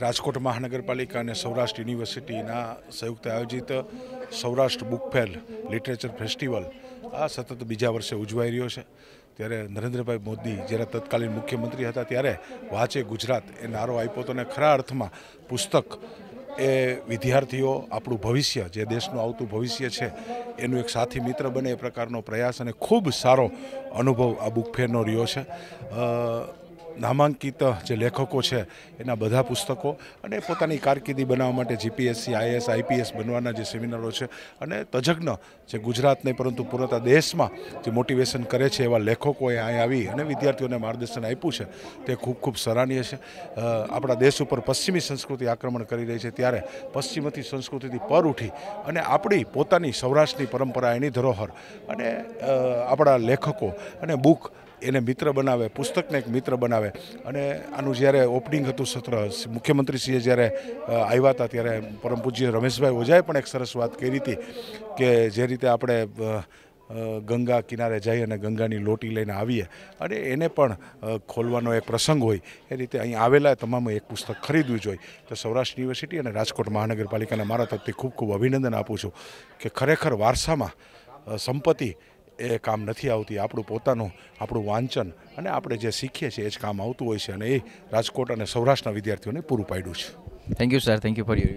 રાજકોટ મહાનગરપાલિકા અને સૌરાષ્ટ્ર યુનિવર્સિટીના સંયુક્ત આયોજિત Saurashtra book fair literature festival આ સતત બીજા વર્ષે ઉજવાઈ રહ્યો છે ત્યારે નરેન્દ્રભાઈ મોદી જ્યારે તત્કાલીન મુખ્યમંત્રી હતા ત્યારે વાંચે ગુજરાત એ નારો આપ્યો હતો અને ખરા અર્થમાં પુસ્તક એ વિદ્યાર્થીઓ આપણું ભવિષ્ય જે દેશનું આવતું ભવિષ્ય છે એનું એક સાથી મિત્ર બને એ પ્રકારનો પ્રયાસ અને ખૂબ સારો અનુભવ આ બુક ફેરનો રહ્યો છે નામાંકિત જે લેખકો છે એના બધા પુસ્તકો અને પોતાની કારકિર્દી બનાવવા માટે જીપીએસસી આઈએસ આઈપીએસ બનવાના જે સેમિનારો છે અને તજજ્ઞ જે ગુજરાત નહીં પરંતુ પૂરતા દેશમાં જે મોટિવેશન કરે છે એવા લેખકોએ અહીં આવી અને વિદ્યાર્થીઓને માર્ગદર્શન આપ્યું છે તે ખૂબ ખૂબ સરાહનીય છે આપણા દેશ ઉપર પશ્ચિમી સંસ્કૃતિ આક્રમણ કરી રહી છે ત્યારે પશ્ચિમથી સંસ્કૃતિથી પર ઉઠી અને આપણી પોતાની સૌરાષ્ટ્રની પરંપરા એની ધરોહર અને આપણા લેખકો અને બુક એને મિત્ર બનાવે પુસ્તકને એક મિત્ર બનાવે અને આનું જ્યારે ઓપનિંગ હતું સત્ર મુખ્યમંત્રીશ્રીએ જ્યારે આવ્યા હતા ત્યારે પરમ પૂજ્ય રમેશભાઈ ઓઝાએ પણ એક સરસ વાત કરી હતી કે જે રીતે આપણે ગંગા કિનારે જઈ અને ગંગાની લોટી લઈને આવીએ અને એને પણ ખોલવાનો એક પ્રસંગ હોય એ રીતે અહીં આવેલા તમામે એક પુસ્તક ખરીદવું જોઈએ તો સૌરાષ્ટ્ર યુનિવર્સિટી અને રાજકોટ મહાનગરપાલિકાને મારા તરફથી ખૂબ ખૂબ અભિનંદન આપું છું કે ખરેખર વારસામાં સંપત્તિ એ કામ નથી આવતી આપણું પોતાનું આપણું વાંચન અને આપણે જે શીખીએ છીએ એ જ કામ આવતું હોય છે અને એ રાજકોટ અને સૌરાષ્ટ્રના વિદ્યાર્થીઓને પૂરું પાડ્યું છે thank you sir thank you for you